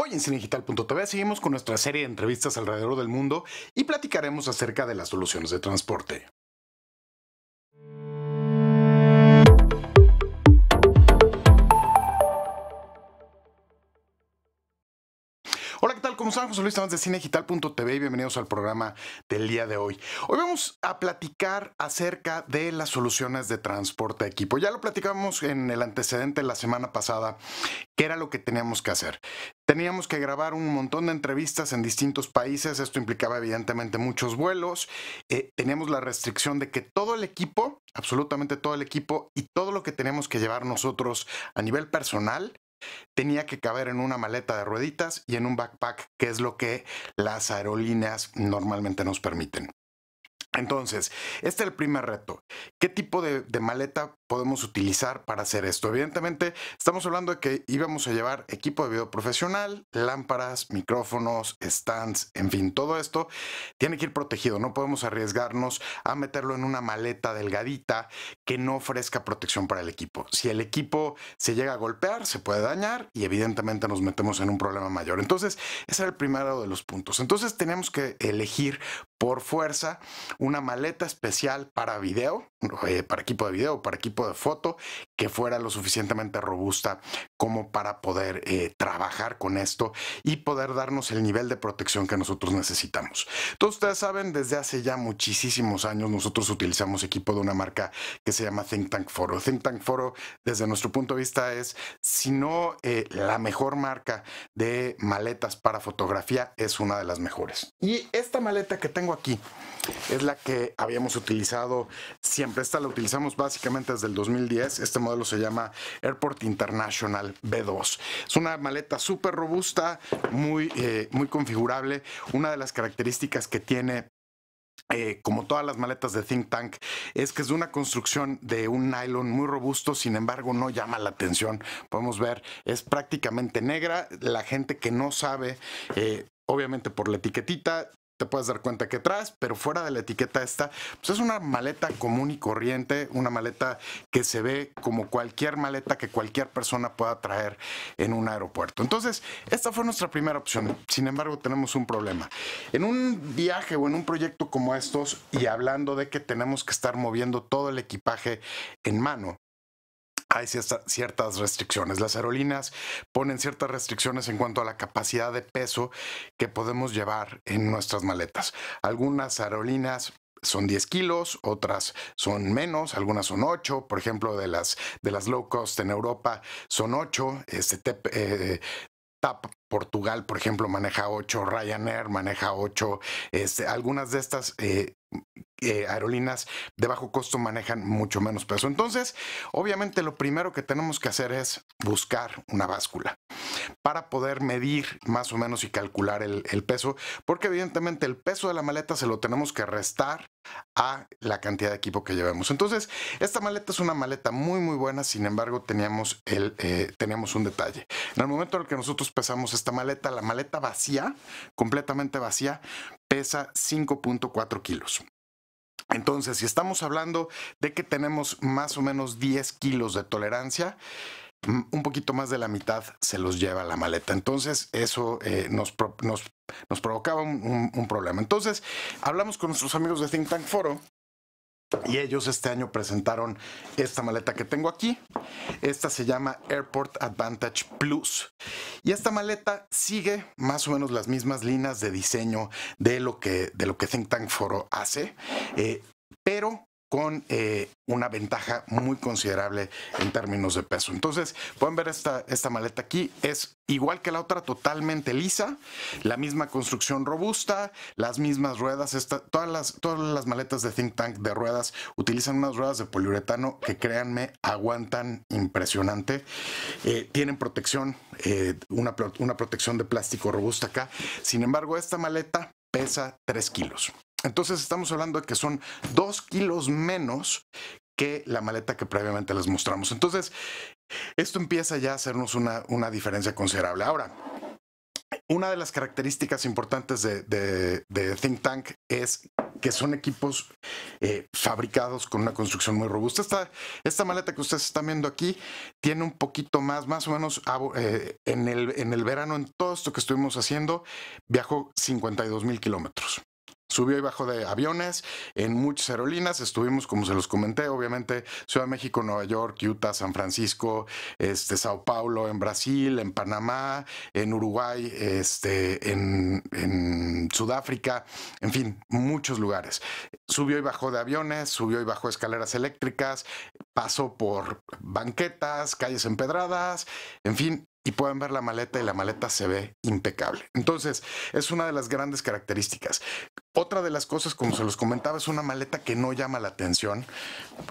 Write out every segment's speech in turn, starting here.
Hoy en cinedigital.tv seguimos con nuestra serie de entrevistas alrededor del mundo y platicaremos acerca de las soluciones de transporte. Hola, ¿qué tal? ¿Cómo están? José Luis estamos de Cinegital.tv y bienvenidos al programa del día de hoy. Hoy vamos a platicar acerca de las soluciones de transporte equipo. Ya lo platicamos en el antecedente la semana pasada, qué era lo que teníamos que hacer. Teníamos que grabar un montón de entrevistas en distintos países, esto implicaba evidentemente muchos vuelos. Eh, teníamos la restricción de que todo el equipo, absolutamente todo el equipo y todo lo que teníamos que llevar nosotros a nivel personal, tenía que caber en una maleta de rueditas y en un backpack, que es lo que las aerolíneas normalmente nos permiten. Entonces, este es el primer reto. ¿Qué tipo de maleta podemos utilizar para hacer esto. Evidentemente, estamos hablando de que íbamos a llevar equipo de video profesional, lámparas, micrófonos, stands, en fin, todo esto tiene que ir protegido. No podemos arriesgarnos a meterlo en una maleta delgadita que no ofrezca protección para el equipo. Si el equipo se llega a golpear, se puede dañar y evidentemente nos metemos en un problema mayor. Entonces, ese era el primero de los puntos. Entonces, tenemos que elegir por fuerza una maleta especial para video eh, para equipo de video, para equipo de foto, que fuera lo suficientemente robusta como para poder eh, trabajar con esto y poder darnos el nivel de protección que nosotros necesitamos. Todos ustedes saben, desde hace ya muchísimos años nosotros utilizamos equipo de una marca que se llama Think Tank Foro. Think Tank Foro, desde nuestro punto de vista, es, si no eh, la mejor marca de maletas para fotografía, es una de las mejores. Y esta maleta que tengo aquí es la que habíamos utilizado siempre. Esta la utilizamos básicamente desde el 2010. Este modelo se llama Airport International B2. Es una maleta súper robusta, muy, eh, muy configurable. Una de las características que tiene eh, como todas las maletas de Think Tank, es que es de una construcción de un nylon muy robusto, sin embargo no llama la atención. Podemos ver, es prácticamente negra. La gente que no sabe... Eh, obviamente por la etiquetita, te puedes dar cuenta que traes, pero fuera de la etiqueta esta, pues es una maleta común y corriente, una maleta que se ve como cualquier maleta que cualquier persona pueda traer en un aeropuerto. Entonces, esta fue nuestra primera opción. Sin embargo, tenemos un problema. En un viaje o en un proyecto como estos, y hablando de que tenemos que estar moviendo todo el equipaje en mano, hay ciertas restricciones. Las aerolíneas ponen ciertas restricciones en cuanto a la capacidad de peso que podemos llevar en nuestras maletas. Algunas aerolíneas son 10 kilos, otras son menos, algunas son 8, por ejemplo, de las, de las low cost en Europa son 8, este, eh, TAP Portugal, por ejemplo, maneja 8, Ryanair maneja 8, este, algunas de estas eh, eh, aerolíneas de bajo costo manejan mucho menos peso. Entonces, obviamente lo primero que tenemos que hacer es buscar una báscula para poder medir más o menos y calcular el, peso, porque evidentemente el peso de la maleta se lo tenemos que restar a la cantidad de equipo que llevemos. Entonces, esta maleta es una maleta muy muy buena, sin embargo, teníamos, el, eh, teníamos un detalle. En el momento en el que nosotros pesamos esta maleta, la maleta vacía, completamente vacía, pesa 5.4 kilos. Entonces, si estamos hablando de que tenemos más o menos 10 kilos de tolerancia, un poquito más de la mitad se los lleva la maleta. Entonces, eso eh, nos, provocaba un, problema. Entonces, hablamos con nuestros amigos de Think Tank Foro y ellos este año presentaron esta maleta que tengo aquí. Esta se llama Airport Advantage Plus. Y esta maleta sigue más o menos las mismas líneas de diseño de lo que, de lo que Think Tank Foro hace. Eh, pero con eh, una ventaja muy considerable en términos de peso. Entonces, pueden ver esta, maleta aquí, es igual que la otra, totalmente lisa, la misma construcción robusta, las mismas ruedas, todas, las, todas las maletas de Think Tank de ruedas utilizan unas ruedas de poliuretano que créanme, aguantan impresionante, eh, tienen protección, eh, una protección de plástico robusta acá, sin embargo, esta maleta pesa 3 kilos. Entonces estamos hablando de que son dos kilos menos que la maleta que previamente les mostramos. Entonces, esto empieza ya a hacernos una, diferencia considerable. Ahora, una de las características importantes de, Think Tank es que son equipos eh, fabricados con una construcción muy robusta. Esta, esta, maleta que ustedes están viendo aquí tiene un poquito más, más o menos ah, eh, en, el, en el verano, en todo esto que estuvimos haciendo, viajó 52 mil kilómetros. Subió y bajó de aviones en muchas aerolíneas. Estuvimos, como se los comenté, obviamente, Ciudad de México, Nueva York, Utah, San Francisco, este, Sao Paulo, en Brasil, en Panamá, en Uruguay, este, en, en Sudáfrica, en fin, muchos lugares. Subió y bajó de aviones, subió y bajó escaleras eléctricas, pasó por banquetas, calles empedradas, en fin, y pueden ver la maleta y la maleta se ve impecable. Entonces, es una de las grandes características. Otra de las cosas, como se los comentaba, es una maleta que no llama la atención.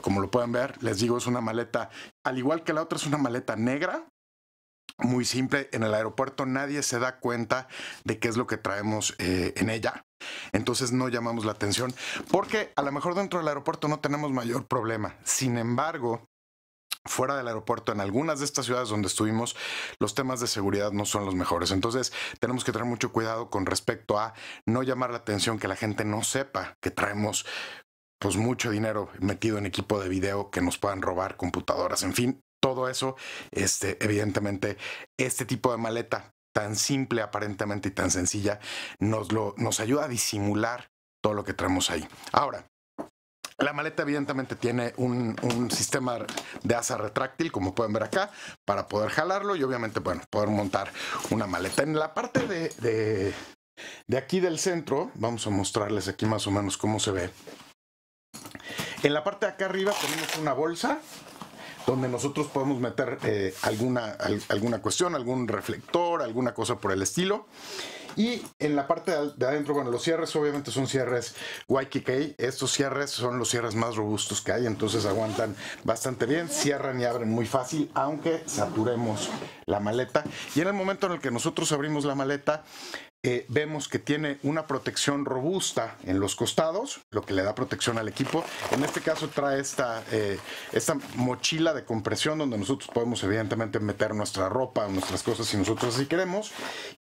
Como lo pueden ver, les digo, es una maleta, al igual que la otra, es una maleta negra. Muy simple, en el aeropuerto nadie se da cuenta de qué es lo que traemos eh, en ella. Entonces no llamamos la atención porque a lo mejor dentro del aeropuerto no tenemos mayor problema. Sin embargo, fuera del aeropuerto, en algunas de estas ciudades donde estuvimos, los temas de seguridad no son los mejores. Entonces, tenemos que tener mucho cuidado con respecto a no llamar la atención, que la gente no sepa que traemos pues mucho dinero metido en equipo de video que nos puedan robar computadoras, en fin, todo eso, este, evidentemente, este tipo de maleta tan simple aparentemente y tan sencilla nos, lo, nos ayuda a disimular todo lo que traemos ahí. Ahora, la maleta evidentemente tiene un, sistema de asa retráctil, como pueden ver acá, para poder jalarlo y obviamente, bueno, poder montar una maleta. En la parte de, aquí del centro, vamos a mostrarles aquí más o menos cómo se ve. En la parte de acá arriba tenemos una bolsa donde nosotros podemos meter eh, alguna, alguna cuestión, algún reflector, alguna cosa por el estilo. Y en la parte de adentro, bueno, los cierres obviamente son cierres Waikiki. Estos cierres son los cierres más robustos que hay, entonces aguantan bastante bien, cierran y abren muy fácil, aunque saturemos la maleta. Y en el momento en el que nosotros abrimos la maleta, vemos que tiene una protección robusta en los costados, lo que le da protección al equipo. En este caso trae esta, eh, esta mochila de compresión donde nosotros podemos evidentemente meter nuestra ropa, nuestras cosas si nosotros así queremos.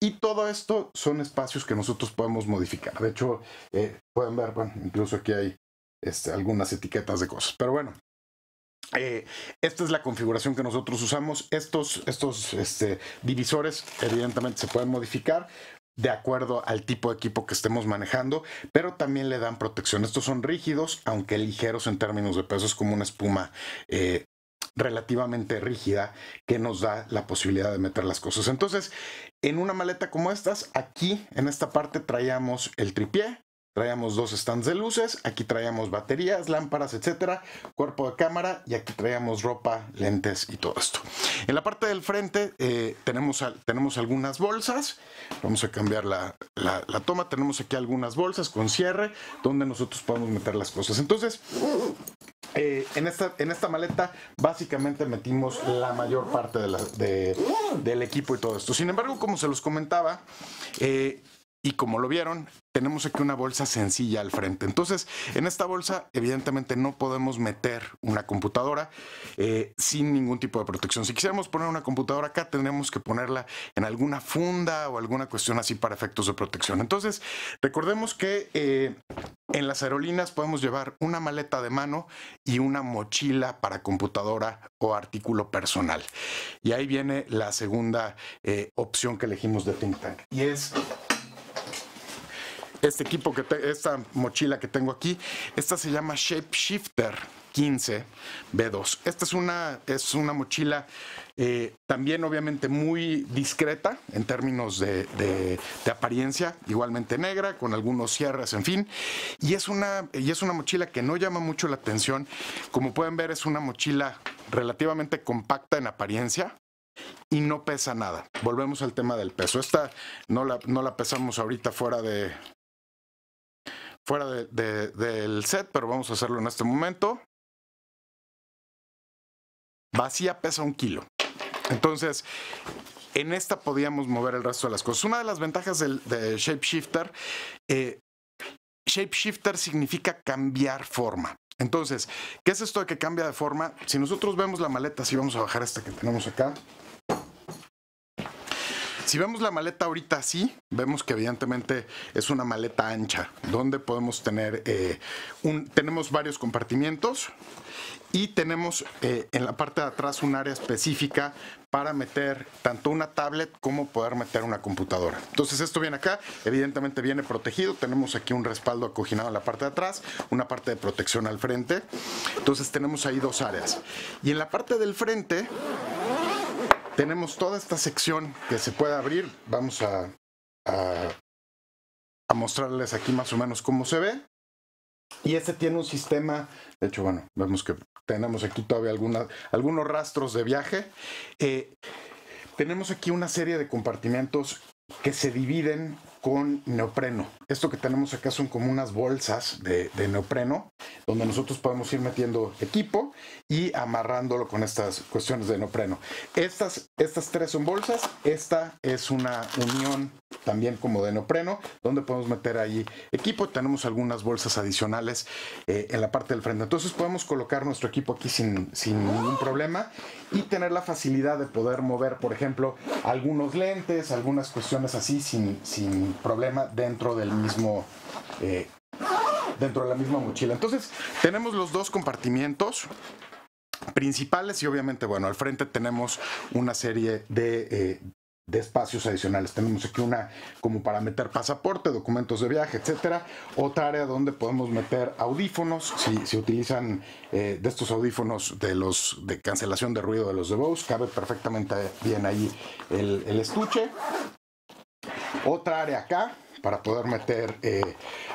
Y todo esto son espacios que nosotros podemos modificar. De hecho, eh, pueden ver, incluso aquí hay este, algunas etiquetas de cosas. Pero bueno, eh, esta es la configuración que nosotros usamos. Estos, estos este, divisores evidentemente se pueden modificar de acuerdo al tipo de equipo que estemos manejando, pero también le dan protección. Estos son rígidos, aunque ligeros en términos de peso, es como una espuma eh, relativamente rígida que nos da la posibilidad de meter las cosas. Entonces, en una maleta como estas, aquí en esta parte traíamos el tripié, Traíamos dos stands de luces, aquí traíamos baterías, lámparas, etcétera, cuerpo de cámara y aquí traíamos ropa, lentes y todo esto. En la parte del frente eh, tenemos, tenemos algunas bolsas, vamos a cambiar la, toma, tenemos aquí algunas bolsas con cierre donde nosotros podemos meter las cosas. Entonces, eh, en, esta, en esta maleta básicamente metimos la mayor parte de del equipo y todo esto. Sin embargo, como se los comentaba, eh, y como lo vieron, tenemos aquí una bolsa sencilla al frente. Entonces, en esta bolsa, evidentemente, no podemos meter una computadora eh, sin ningún tipo de protección. Si quisiéramos poner una computadora acá, tendríamos que ponerla en alguna funda o alguna cuestión así para efectos de protección. Entonces, recordemos que eh, en las aerolíneas podemos llevar una maleta de mano y una mochila para computadora o artículo personal. Y ahí viene la segunda eh, opción que elegimos de Think Tank. Y es este equipo, que esta mochila que tengo aquí. Esta se llama shape shifter 15B2. Esta es una, es una mochila eh, también obviamente muy discreta en términos de, apariencia, igualmente negra, con algunos cierres, en fin. Y es, una, y es una mochila que no llama mucho la atención. Como pueden ver, es una mochila relativamente compacta en apariencia, y no pesa nada. Volvemos al tema del peso. Esta no no la pesamos ahorita fuera de, fuera del set, pero vamos a hacerlo en este momento. Vacía pesa un kilo. Entonces, en esta podíamos mover el resto de las cosas. Una de las ventajas del, de Shapeshifter, eh, Shapeshifter significa cambiar forma. Entonces, ¿qué es esto de que cambia de forma? Si nosotros vemos la maleta, si vamos a bajar esta que tenemos acá, si vemos la maleta ahorita así, vemos que evidentemente es una maleta ancha, donde podemos tener, eh, un, tenemos varios compartimientos y tenemos eh, en la parte de atrás un área específica para meter tanto una tablet como poder meter una computadora. Entonces esto viene acá, evidentemente viene protegido, tenemos aquí un respaldo acoginado en la parte de atrás, una parte de protección al frente, entonces tenemos ahí dos áreas. Y en la parte del frente tenemos toda esta sección que se puede abrir. Vamos a, mostrarles aquí más o menos cómo se ve. Y este tiene un sistema, de hecho, bueno, vemos que tenemos aquí todavía algunos rastros de viaje. Eh, tenemos aquí una serie de compartimentos que se dividen con neopreno. Esto que tenemos acá son como unas bolsas de, neopreno donde nosotros podemos ir metiendo equipo y amarrándolo con estas cuestiones de neopreno. Estas, estas tres son bolsas. Esta es una unión también como de neopreno donde podemos meter ahí equipo. Tenemos algunas bolsas adicionales eh, en la parte del frente. Entonces podemos colocar nuestro equipo aquí sin, sin ningún problema y tener la facilidad de poder mover, por ejemplo, algunos lentes, algunas cuestiones así sin, sin problema dentro del mismo eh, dentro de la misma mochila. Entonces, tenemos los dos compartimientos principales y obviamente, bueno, al frente tenemos una serie de, eh, de espacios adicionales. Tenemos aquí una como para meter pasaporte, documentos de viaje, etcétera. Otra área donde podemos meter audífonos, si, se utilizan eh, de estos audífonos de los de cancelación de ruido de los de Bose, cabe perfectamente bien ahí el, el estuche otra área acá para poder meter eh,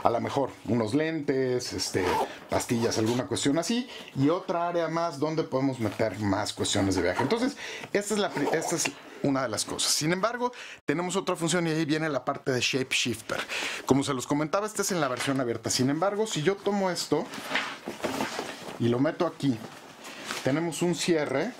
a lo mejor unos lentes, este, pastillas, alguna cuestión así, y otra área más donde podemos meter más cuestiones de viaje. Entonces, esta es, esta es una de las cosas. Sin embargo, tenemos otra función y ahí viene la parte de Shape Shifter. Como se los comentaba, esta es en la versión abierta. Sin embargo, si yo tomo esto y lo meto aquí, tenemos un cierre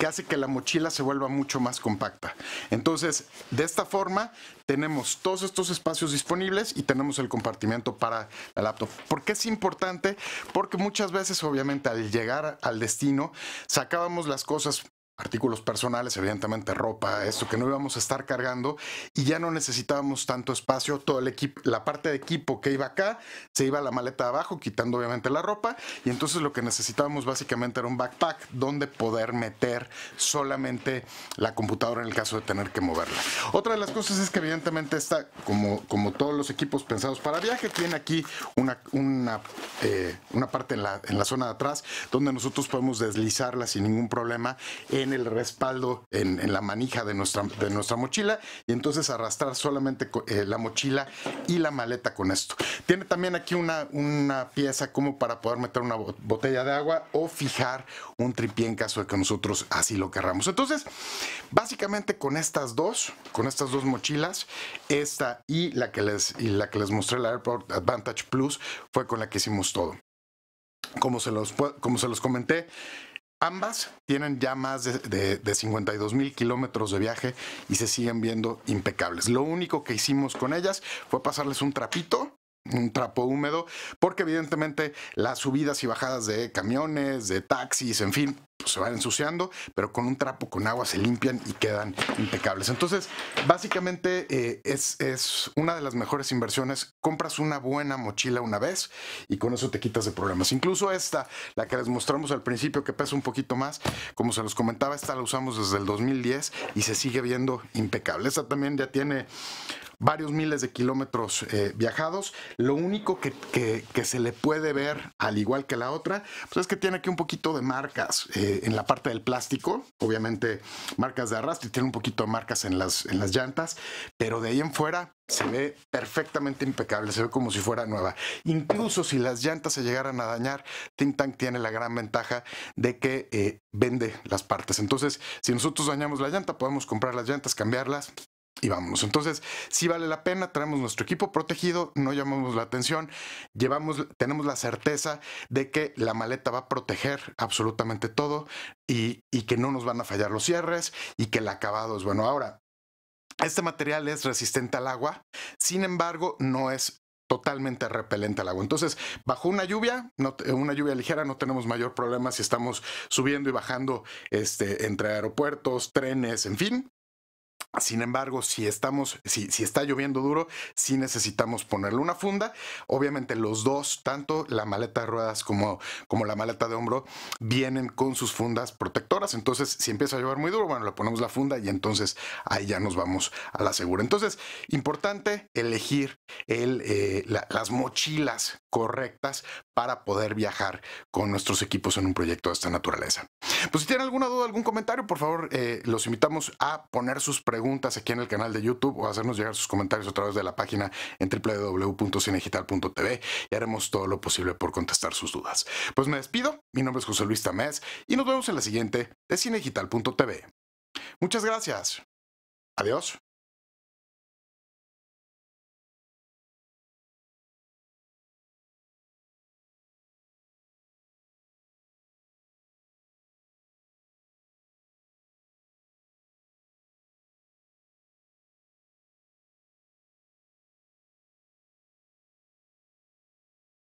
que hace que la mochila se vuelva mucho más compacta. Entonces, de esta forma, tenemos todos estos espacios disponibles y tenemos el compartimiento para la laptop. ¿Por qué es importante? Porque muchas veces, obviamente, al llegar al destino, sacábamos las cosas artículos personales, evidentemente ropa, esto que no íbamos a estar cargando y ya no necesitábamos tanto espacio, todo el equipo, la parte de equipo que iba acá, se iba a la maleta de abajo, quitando obviamente la ropa y entonces lo que necesitábamos básicamente era un backpack donde poder meter solamente la computadora en el caso de tener que moverla. Otra de las cosas es que evidentemente está, como, como todos los equipos pensados para viaje, tiene aquí una, una, eh, parte en la, en la zona de atrás donde nosotros podemos deslizarla sin ningún problema el respaldo, en, la manija de nuestra, de nuestra mochila y entonces arrastrar solamente eh, la mochila y la maleta con esto. Tiene también aquí una, una pieza como para poder meter una botella de agua o fijar un tripié en caso de que nosotros así lo querramos. Entonces, básicamente con estas dos, con estas dos mochilas, esta y la que les, la que les mostré, la Airport Advantage Plus, fue con la que hicimos todo. Como se los, como se los comenté, Ambas tienen ya más de, 52 mil kilómetros de viaje y se siguen viendo impecables. Lo único que hicimos con ellas fue pasarles un trapito un trapo húmedo, porque evidentemente las subidas y bajadas de camiones, de taxis, en fin, pues, se van ensuciando, pero con un trapo con agua se limpian y quedan impecables. Entonces, básicamente eh, es, una de las mejores inversiones. Compras una buena mochila una vez y con eso te quitas de problemas. Incluso esta, la que les mostramos al principio, que pesa un poquito más, como se los comentaba, esta la usamos desde el 2010 y se sigue viendo impecable. Esta también ya tiene varios miles de kilómetros eh, viajados. Lo único que, se le puede ver, al igual que la otra, pues es que tiene aquí un poquito de marcas. Eh, eh, en la parte del plástico, obviamente marcas de arrastre, tiene un poquito de marcas en las, en las llantas, pero de ahí en fuera se ve perfectamente impecable, se ve como si fuera nueva. Incluso si las llantas se llegaran a dañar, Think Tank tiene la gran ventaja de que eh, vende las partes. Entonces, si nosotros dañamos la llanta, podemos comprar las llantas, cambiarlas y vamos Entonces, si vale la pena, tenemos nuestro equipo protegido, no llamamos la atención, llevamos, tenemos la certeza de que la maleta va a proteger absolutamente todo y, que no nos van a fallar los cierres y que el acabado es bueno. Ahora, este material es resistente al agua, sin embargo, no es totalmente repelente al agua. Entonces, bajo una lluvia, una lluvia ligera, no tenemos mayor problema si estamos subiendo y bajando este, entre aeropuertos, trenes, en fin. Sin embargo, si estamos, si, está lloviendo duro, sí necesitamos ponerle una funda. Obviamente, los dos, tanto la maleta de ruedas como, como la maleta de hombro, vienen con sus fundas protectoras. Entonces, si empieza a llover muy duro, bueno, le ponemos la funda y entonces ahí ya nos vamos a la segura. Entonces, importante elegir el, eh, las mochilas correctas para poder viajar con nuestros equipos en un proyecto de esta naturaleza. Pues si tienen alguna duda, algún comentario, por favor, eh, los invitamos a poner sus preguntas aquí en el canal de YouTube o hacernos llegar sus comentarios a través de la página en www.cinegital.tv y haremos todo lo posible por contestar sus dudas. Pues me despido, mi nombre es José Luis Tamés y nos vemos en la siguiente de cinegital.tv. Muchas gracias. Adiós.